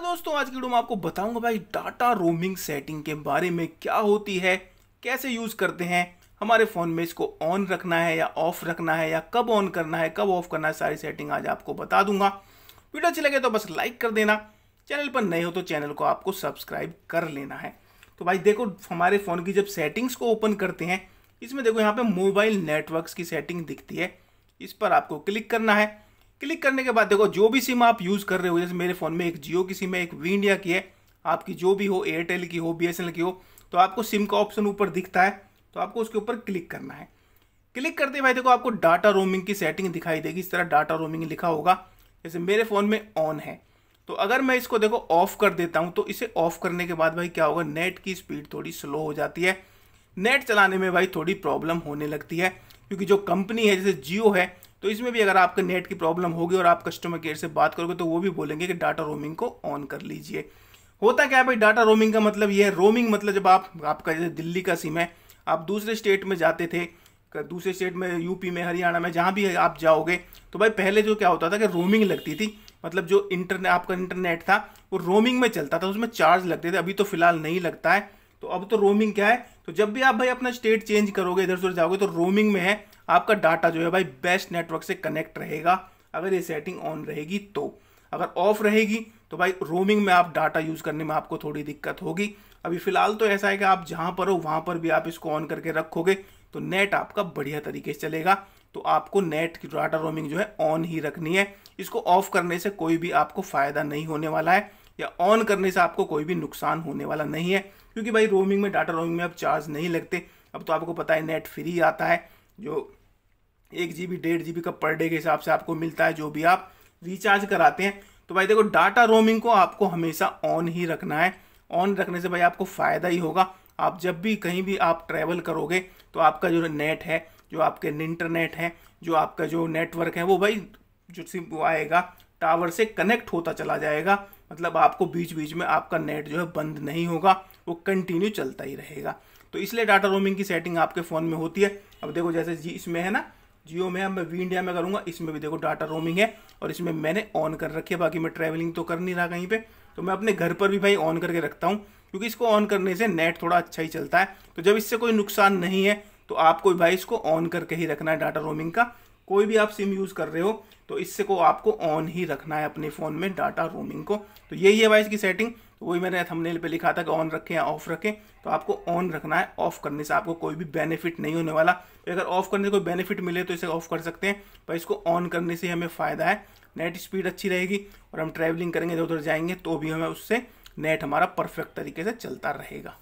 दोस्तों आज की वीडियो में आपको बताऊंगा भाई डाटा रोमिंग सेटिंग के बारे में क्या होती है कैसे यूज़ करते हैं हमारे फ़ोन में इसको ऑन रखना है या ऑफ़ रखना है या कब ऑन करना है कब ऑफ़ करना है सारी सेटिंग आज आपको बता दूंगा वीडियो अच्छी लगे तो बस लाइक कर देना चैनल पर नए हो तो चैनल को आपको सब्सक्राइब कर लेना है तो भाई देखो हमारे फ़ोन की जब सेटिंग्स को ओपन करते हैं इसमें देखो यहाँ पर मोबाइल नेटवर्क की सेटिंग दिखती है इस पर आपको क्लिक करना है क्लिक करने के बाद देखो जो भी सिम आप यूज़ कर रहे हो जैसे मेरे फ़ोन में एक जियो की सिम है एक वी इंडिया की है आपकी जो भी हो एयरटेल की हो बी की हो तो आपको सिम का ऑप्शन ऊपर दिखता है तो आपको उसके ऊपर क्लिक करना है क्लिक करते भाई देखो आपको डाटा रोमिंग की सेटिंग दिखाई देगी इस तरह डाटा रोमिंग लिखा होगा जैसे मेरे फ़ोन में ऑन है तो अगर मैं इसको देखो ऑफ़ कर देता हूँ तो इसे ऑफ़ करने के बाद भाई क्या होगा नेट की स्पीड थोड़ी स्लो हो जाती है नेट चलाने में भाई थोड़ी प्रॉब्लम होने लगती है क्योंकि जो कंपनी है जैसे जियो है तो इसमें भी अगर आपका नेट की प्रॉब्लम होगी और आप कस्टमर केयर से बात करोगे तो वो भी बोलेंगे कि डाटा रोमिंग को ऑन कर लीजिए होता क्या है भाई डाटा रोमिंग का मतलब ये है रोमिंग मतलब जब आप आपका जैसे दिल्ली का सिम है आप दूसरे स्टेट में जाते थे दूसरे स्टेट में यूपी में हरियाणा में जहाँ भी आप जाओगे तो भाई पहले जो क्या होता था कि रोमिंग लगती थी मतलब जो इंटरनेट आपका इंटरनेट था वो रोमिंग में चलता था उसमें चार्ज लगते थे अभी तो फिलहाल नहीं लगता है तो अब तो रोमिंग क्या है तो जब भी आप भाई अपना स्टेट चेंज करोगे इधर से उधर जाओगे तो रोमिंग में है आपका डाटा जो है भाई बेस्ट नेटवर्क से कनेक्ट रहेगा अगर ये सेटिंग ऑन रहेगी तो अगर ऑफ रहेगी तो भाई रोमिंग में आप डाटा यूज़ करने में आपको थोड़ी दिक्कत होगी अभी फिलहाल तो ऐसा है कि आप जहाँ पर हो वहाँ पर भी आप इसको ऑन करके रखोगे तो नेट आपका बढ़िया तरीके से चलेगा तो आपको नेट की डाटा रोमिंग जो है ऑन ही रखनी है इसको ऑफ करने से कोई भी आपको फ़ायदा नहीं होने वाला है या ऑन करने से आपको कोई भी नुकसान होने वाला नहीं है क्योंकि भाई रोमिंग में डाटा रोमिंग में अब चार्ज नहीं लगते अब तो आपको पता है नेट फ्री आता है जो एक जी बी डेढ़ जी बी का पर डे के हिसाब से आपको मिलता है जो भी आप रिचार्ज कराते हैं तो भाई देखो डाटा रोमिंग को आपको हमेशा ऑन ही रखना है ऑन रखने से भाई आपको फ़ायदा ही होगा आप जब भी कहीं भी आप ट्रैवल करोगे तो आपका जो नेट है जो आपके इंटरनेट है जो आपका जो नेटवर्क है वो भाई जो सिम आएगा टावर से कनेक्ट होता चला जाएगा मतलब आपको बीच बीच में आपका नेट जो है बंद नहीं होगा वो कंटिन्यू चलता ही रहेगा तो इसलिए डाटा रोमिंग की सेटिंग आपके फ़ोन में होती है अब देखो जैसे जी इसमें है ना जियो में अब मैं वी इंडिया में करूँगा इसमें भी देखो डाटा रोमिंग है और इसमें मैंने ऑन कर रखी है बाकी मैं ट्रैवलिंग तो कर नहीं रहा कहीं पर तो मैं अपने घर पर भी भाई ऑन करके रखता हूँ क्योंकि इसको ऑन करने से नेट थोड़ा अच्छा ही चलता है तो जब इससे कोई नुकसान नहीं है तो आपको भाई इसको ऑन करके ही रखना है डाटा रोमिंग का कोई भी आप सिम यूज़ कर रहे हो तो इससे को आपको ऑन ही रखना है अपने फ़ोन में डाटा रोमिंग को तो यही है वाइस की सेटिंग तो वही मैंने थंबनेल पे लिखा था कि ऑन रखें या ऑफ रखें तो आपको ऑन रखना है ऑफ करने से आपको कोई भी बेनिफिट नहीं होने वाला तो अगर ऑफ करने से कोई बेनिफिट मिले तो इसे ऑफ कर सकते हैं पर इसको ऑन करने से हमें फ़ायदा है नेट स्पीड अच्छी रहेगी और हम ट्रैवलिंग करेंगे इधर उधर जाएंगे तो भी हमें उससे नेट हमारा परफेक्ट तरीके से चलता रहेगा